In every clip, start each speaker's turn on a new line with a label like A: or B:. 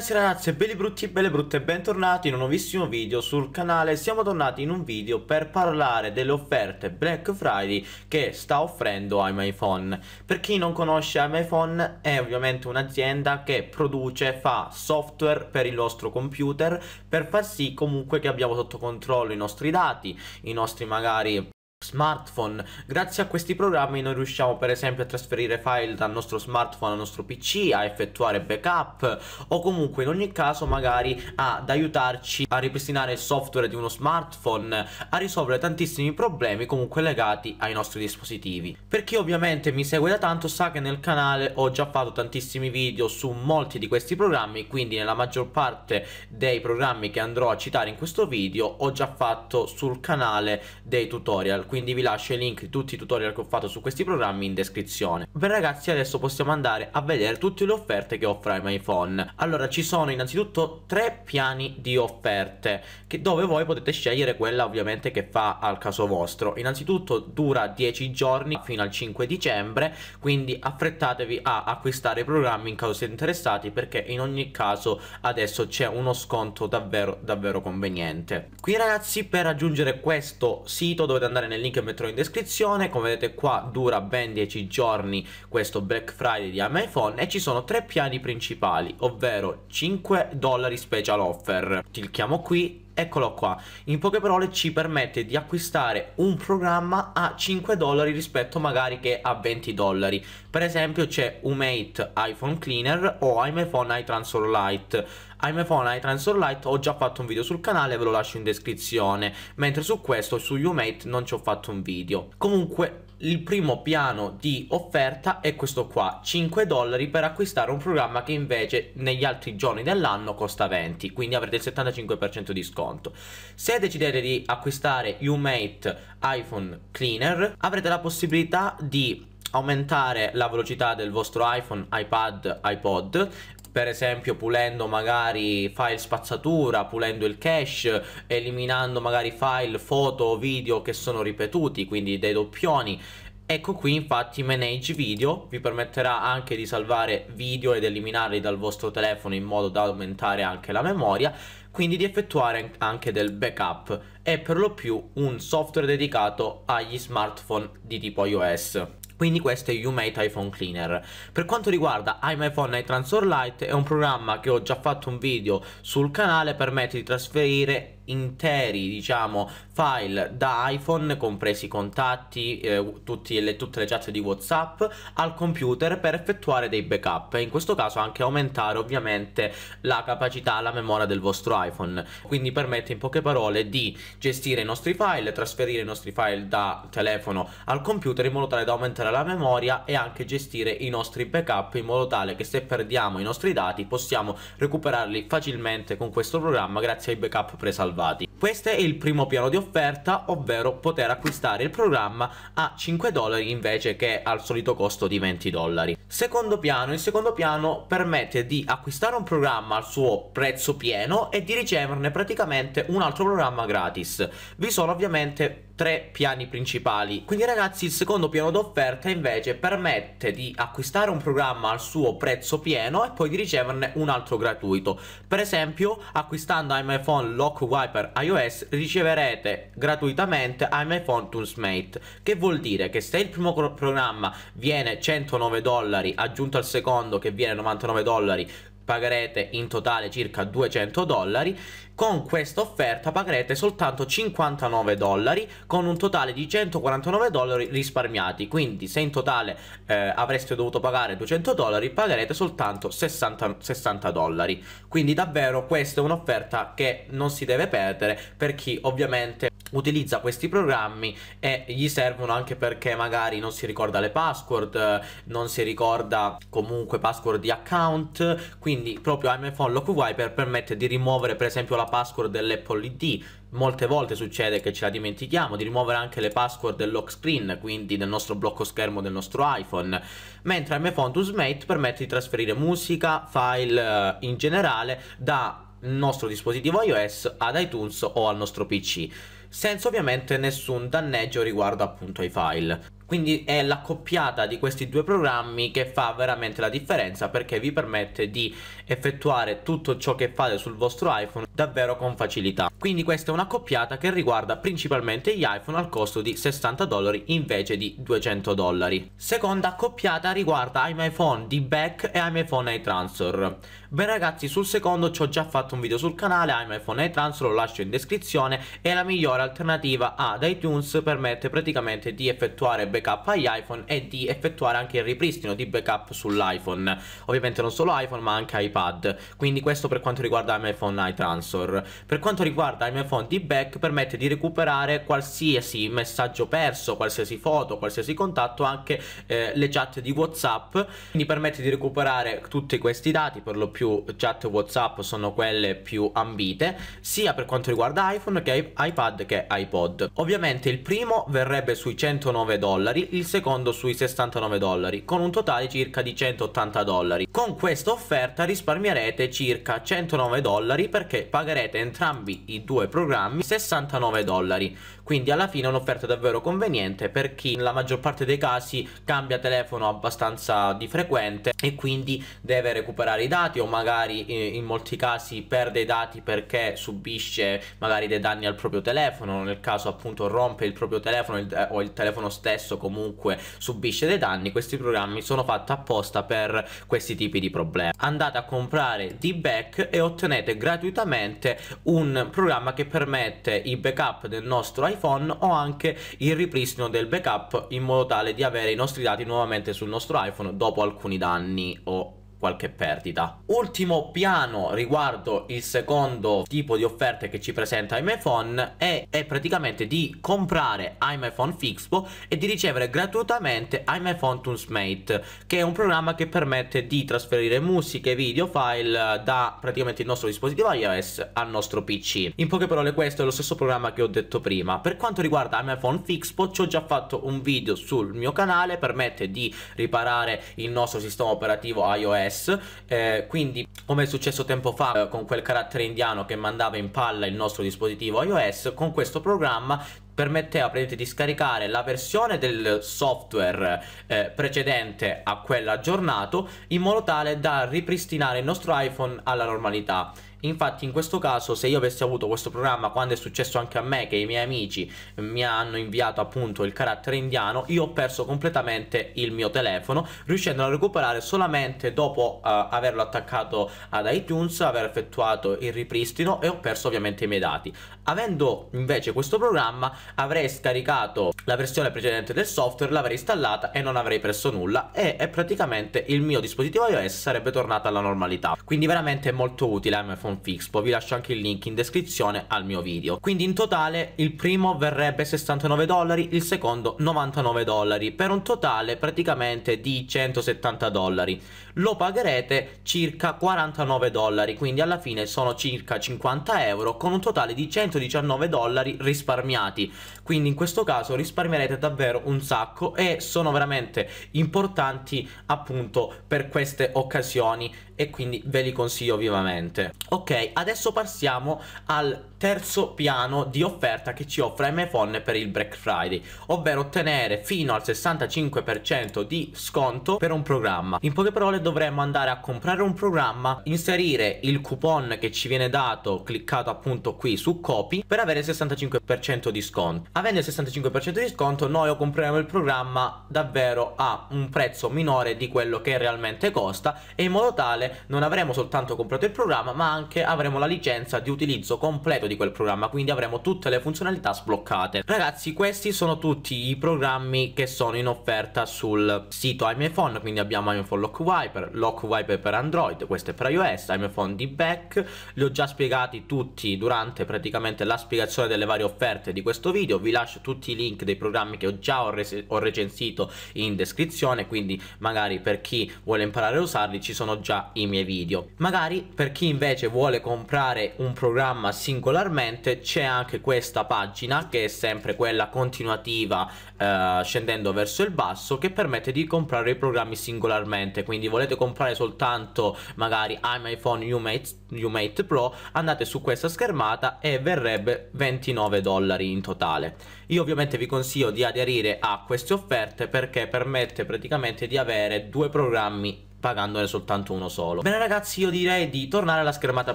A: ragazzi ragazze, belli brutti e belle brutte e bentornati in un nuovissimo video sul canale Siamo tornati in un video per parlare delle offerte Black Friday che sta offrendo iMyPhone Per chi non conosce iMyPhone è ovviamente un'azienda che produce, fa software per il nostro computer Per far sì comunque che abbiamo sotto controllo i nostri dati, i nostri magari smartphone. Grazie a questi programmi noi riusciamo per esempio a trasferire file dal nostro smartphone al nostro PC, a effettuare backup o comunque in ogni caso magari ad aiutarci a ripristinare il software di uno smartphone, a risolvere tantissimi problemi comunque legati ai nostri dispositivi. Per chi ovviamente mi segue da tanto sa che nel canale ho già fatto tantissimi video su molti di questi programmi, quindi nella maggior parte dei programmi che andrò a citare in questo video ho già fatto sul canale dei tutorial quindi vi lascio i link di tutti i tutorial che ho fatto su questi programmi in descrizione. Beh ragazzi adesso possiamo andare a vedere tutte le offerte che offre iPhone. Allora ci sono innanzitutto tre piani di offerte che, dove voi potete scegliere quella ovviamente che fa al caso vostro. Innanzitutto dura 10 giorni fino al 5 dicembre quindi affrettatevi a acquistare i programmi in caso siete interessati perché in ogni caso adesso c'è uno sconto davvero davvero conveniente. Qui ragazzi per raggiungere questo sito dovete andare nel il link che metterò in descrizione come vedete qua dura ben 10 giorni questo Black Friday di iPhone e ci sono tre piani principali ovvero 5 dollari special offer clicchiamo qui eccolo qua. In poche parole ci permette di acquistare un programma a 5 dollari rispetto magari che a 20 dollari. Per esempio c'è Umate iPhone Cleaner o iMaphone iTransfer Lite iMaphone iTransfer Lite ho già fatto un video sul canale ve lo lascio in descrizione mentre su questo su Umate non ci ho fatto un video comunque il primo piano di offerta è questo qua 5 dollari per acquistare un programma che invece negli altri giorni dell'anno costa 20 quindi avrete il 75% di sconto conto. Se decidete di acquistare Umate iPhone Cleaner avrete la possibilità di aumentare la velocità del vostro iPhone, iPad, iPod per esempio pulendo magari file spazzatura, pulendo il cache, eliminando magari file, foto o video che sono ripetuti, quindi dei doppioni. Ecco qui infatti Manage Video vi permetterà anche di salvare video ed eliminarli dal vostro telefono in modo da aumentare anche la memoria quindi di effettuare anche del backup e per lo più un software dedicato agli smartphone di tipo iOS. Quindi questo è YouMate iPhone Cleaner. Per quanto riguarda iMyPhone e Transfer Lite è un programma che ho già fatto un video sul canale, permette di trasferire interi diciamo file da iPhone compresi i contatti eh, le, tutte le chat di Whatsapp al computer per effettuare dei backup e in questo caso anche aumentare ovviamente la capacità la memoria del vostro iPhone quindi permette in poche parole di gestire i nostri file trasferire i nostri file da telefono al computer in modo tale da aumentare la memoria e anche gestire i nostri backup in modo tale che se perdiamo i nostri dati possiamo recuperarli facilmente con questo programma grazie ai backup presalvati salvati. Questo è il primo piano di offerta, ovvero poter acquistare il programma a 5 dollari invece che al solito costo di 20 dollari. Secondo piano, il secondo piano permette di acquistare un programma al suo prezzo pieno e di riceverne praticamente un altro programma gratis. Vi sono ovviamente tre piani principali. Quindi ragazzi il secondo piano d'offerta invece permette di acquistare un programma al suo prezzo pieno e poi di riceverne un altro gratuito. Per esempio acquistando iMyPhone Lock Wiper iOS riceverete gratuitamente iMyPhone Tunes Mate che vuol dire che se il primo programma viene 109 dollari dollari aggiunto al secondo che viene 99 dollari pagherete in totale circa 200 dollari con questa offerta pagherete soltanto 59 dollari con un totale di 149 dollari risparmiati quindi se in totale eh, avreste dovuto pagare 200 dollari pagherete soltanto 60, 60 dollari quindi davvero questa è un'offerta che non si deve perdere per chi ovviamente utilizza questi programmi e gli servono anche perché magari non si ricorda le password, non si ricorda comunque password di account, quindi proprio iPhone Lock permette di rimuovere per esempio la password dell'Apple ID. Molte volte succede che ce la dimentichiamo di rimuovere anche le password del lock screen, quindi del nostro blocco schermo del nostro iPhone, mentre MFontus Mate permette di trasferire musica, file eh, in generale da nostro dispositivo iOS ad iTunes o al nostro PC senza ovviamente nessun danneggio riguardo appunto ai file. Quindi è l'accoppiata di questi due programmi che fa veramente la differenza perché vi permette di effettuare tutto ciò che fate sul vostro iPhone davvero con facilità. Quindi questa è un'accoppiata che riguarda principalmente gli iPhone al costo di 60 dollari invece di 200 dollari. Seconda accoppiata riguarda iMyPhone D-Back e iMyPhone iTransfer. Beh ragazzi sul secondo ci ho già fatto un video sul canale, iMyPhone iTransfer lo lascio in descrizione, è la migliore alternativa ad iTunes, permette praticamente di effettuare back backup agli iPhone e di effettuare anche il ripristino di backup sull'iPhone, ovviamente non solo iPhone ma anche iPad, quindi questo per quanto riguarda iPhone iTransfer. Per quanto riguarda iPhone D-Back permette di recuperare qualsiasi messaggio perso, qualsiasi foto, qualsiasi contatto, anche eh, le chat di WhatsApp, quindi permette di recuperare tutti questi dati, per lo più chat WhatsApp sono quelle più ambite, sia per quanto riguarda iPhone che iPad che iPod. Ovviamente il primo verrebbe sui 109 dollari dollari, il secondo sui 69 dollari, con un totale circa di 180 dollari. Con questa offerta risparmierete circa 109 dollari perché pagherete entrambi i due programmi 69 dollari quindi alla fine è un'offerta davvero conveniente per chi nella maggior parte dei casi cambia telefono abbastanza di frequente e quindi deve recuperare i dati o magari eh, in molti casi perde i dati perché subisce magari dei danni al proprio telefono nel caso appunto rompe il proprio telefono eh, o il telefono stesso comunque subisce dei danni questi programmi sono fatti apposta per questi tipi di problemi andate a comprare D-Back e ottenete gratuitamente un programma che permette i backup del nostro iPhone iPhone o anche il ripristino del backup in modo tale di avere i nostri dati nuovamente sul nostro iPhone dopo alcuni danni o qualche perdita. Ultimo piano riguardo il secondo tipo di offerte che ci presenta iMyPhone è, è praticamente di comprare iMyPhone Fixpo e di ricevere gratuitamente iMaphone Tunesmate che è un programma che permette di trasferire musiche, video, file da praticamente il nostro dispositivo iOS al nostro PC. In poche parole questo è lo stesso programma che ho detto prima. Per quanto riguarda iMyPhone Fixpo ci ho già fatto un video sul mio canale, permette di riparare il nostro sistema operativo iOS NES eh, quindi come è successo tempo fa eh, con quel carattere indiano che mandava in palla il nostro dispositivo iOS con questo programma permetteva praticamente di scaricare la versione del software eh, precedente a quella aggiornato in modo tale da ripristinare il nostro iPhone alla normalità Infatti in questo caso se io avessi avuto questo programma quando è successo anche a me che i miei amici mi hanno inviato appunto il carattere indiano io ho perso completamente il mio telefono riuscendo a recuperare solamente dopo uh, averlo attaccato ad iTunes, aver effettuato il ripristino e ho perso ovviamente i miei dati. Avendo invece questo programma avrei scaricato la versione precedente del software, l'avrei installata e non avrei perso nulla e, e praticamente il mio dispositivo iOS sarebbe tornato alla normalità. Quindi veramente è molto utile eh, a iPhone con Fixpo, vi lascio anche il link in descrizione al mio video. Quindi in totale il primo verrebbe 69 dollari, il secondo 99 dollari, per un totale praticamente di 170 dollari. Lo pagherete circa 49 dollari, quindi alla fine sono circa 50 euro con un totale di 119 dollari risparmiati. Quindi in questo caso risparmierete davvero un sacco e sono veramente importanti appunto per queste occasioni e quindi ve li consiglio vivamente. Ok, adesso passiamo al terzo piano di offerta che ci offre MFON per il Black Friday, ovvero ottenere fino al 65% di sconto per un programma. In poche parole dovremmo andare a comprare un programma, inserire il coupon che ci viene dato, cliccato appunto qui su copy, per avere il 65% di sconto. Avendo il 65% di sconto noi compreremo il programma davvero a un prezzo minore di quello che realmente costa e in modo tale non avremo soltanto comprato il programma ma anche avremo la licenza di utilizzo completo di quel programma quindi avremo tutte le funzionalità sbloccate ragazzi questi sono tutti i programmi che sono in offerta sul sito iMyPhone quindi abbiamo iMyPhone Lock Wiper Lock Wiper per Android questo è per iOS iMyPhone D-Back li ho già spiegati tutti durante praticamente la spiegazione delle varie offerte di questo video vi lascio tutti i link dei programmi che ho già ho, ho recensito in descrizione quindi magari per chi vuole imparare a usarli ci sono già i i miei video. Magari per chi invece vuole comprare un programma singolarmente c'è anche questa pagina che è sempre quella continuativa eh, scendendo verso il basso che permette di comprare i programmi singolarmente. Quindi volete comprare soltanto magari iMyPhone Umate, Umate Pro andate su questa schermata e verrebbe 29 dollari in totale. Io ovviamente vi consiglio di aderire a queste offerte perché permette praticamente di avere due programmi pagandone soltanto uno solo. Bene ragazzi io direi di tornare alla schermata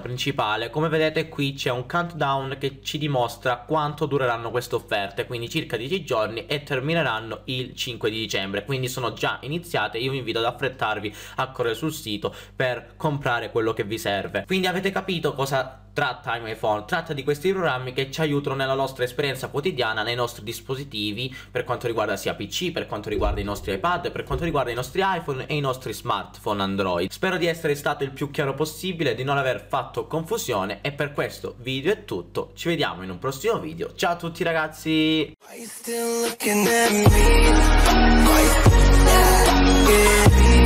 A: principale, come vedete qui c'è un countdown che ci dimostra quanto dureranno queste offerte, quindi circa 10 giorni e termineranno il 5 di dicembre, quindi sono già iniziate, io vi invito ad affrettarvi a correre sul sito per comprare quello che vi serve. Quindi avete capito cosa tratta iPhone, tratta di questi programmi che ci aiutano nella nostra esperienza quotidiana, nei nostri dispositivi, per quanto riguarda sia PC, per quanto riguarda i nostri iPad, per quanto riguarda i nostri iPhone e i nostri smartphone Android. Spero di essere stato il più chiaro possibile, di non aver fatto confusione e per questo video è tutto, ci vediamo in un prossimo video, ciao a tutti ragazzi! Why you still looking at me? Why you still looking at me?